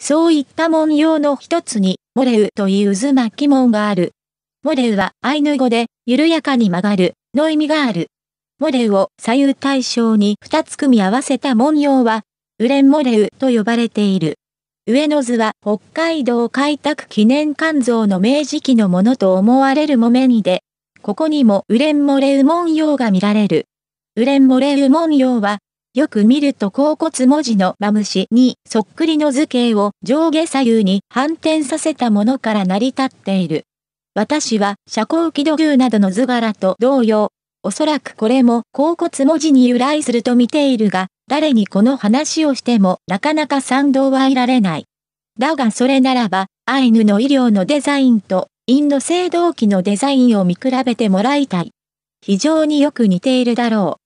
そういった文様の一つに、モレウという渦巻き文がある。モレウはアイヌ語で、緩やかに曲がる、の意味がある。モレウを左右対称に二つ組み合わせた文様は、ウレンモレウと呼ばれている。上の図は北海道開拓記念館像の明治期のものと思われるもめにで、ここにもウレンモレウ文様が見られる。ウレンモレウ文様はよく見ると甲骨文字のマムシにそっくりの図形を上下左右に反転させたものから成り立っている。私は遮光器土牛などの図柄と同様、おそらくこれも甲骨文字に由来すると見ているが、誰にこの話をしてもなかなか賛同は得られない。だがそれならば、アイヌの医療のデザインとインド青銅器のデザインを見比べてもらいたい。非常によく似ているだろう。